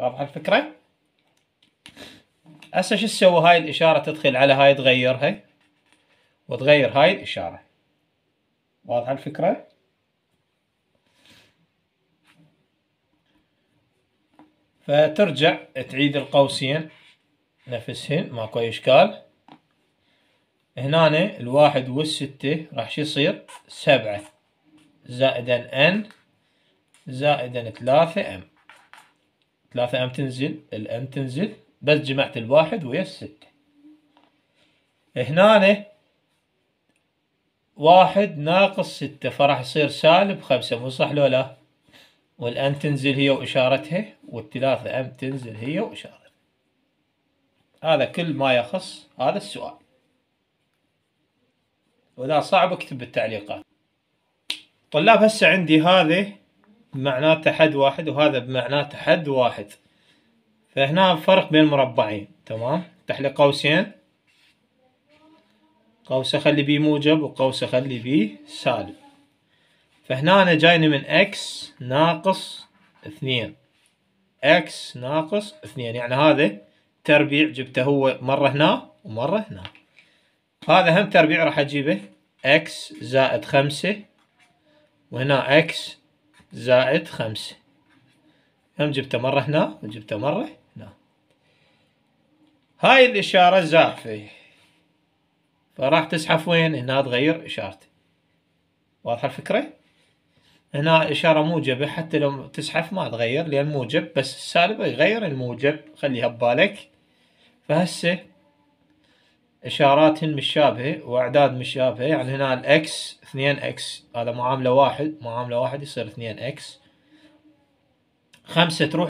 واضحه الفكره هسه شو تسوي هاي الاشاره تدخل على هاي تغيرها وتغير هاي الاشاره واضحه الفكره فترجع تعيد القوسين نفسهن ماكو اشكال هنا الواحد والستة راح شو يصير سبعة زائدا ان زائدا ثلاثة ام ثلاثة أم تنزل الأم تنزل بس جمعت الواحد ويا الستة هنا واحد ناقص ستة فراح يصير سالب خمسة مو صح لو لا والأم تنزل هي وإشارتها والثلاثة أم تنزل هي وإشارتها هذا كل ما يخص هذا السؤال وإذا صعب اكتب بالتعليقات طلاب هسه عندي هذه بمعناته حد واحد وهذا بمعناته حد واحد فهنا فرق بين مربعين تمام تحلي قوسين قوس اخلي بيه موجب وقوس اخلي بيه سالب فهنا أنا جايني من اكس ناقص اثنين اكس ناقص اثنين يعني هذا تربيع جبته هو مرة هنا ومرة هنا هذا هم تربيع راح اجيبه اكس زائد خمسة وهنا اكس زائد خمسة هم جبتها مرة هنا وجبتها مرة هنا هاي الإشارة زائفة فراح تسحب وين هنا تغير إشارتي واضحة الفكرة؟ هنا إشارة موجبة حتى لو تسحف ما تغير لأن موجب بس السالب يغير الموجب خليها ببالك فهسه إشارات مشابهة وأعداد مشابهة يعني هنا الإكس اكس هذا معاملة واحد معاملة واحد يصير 2 اكس خمسة تروح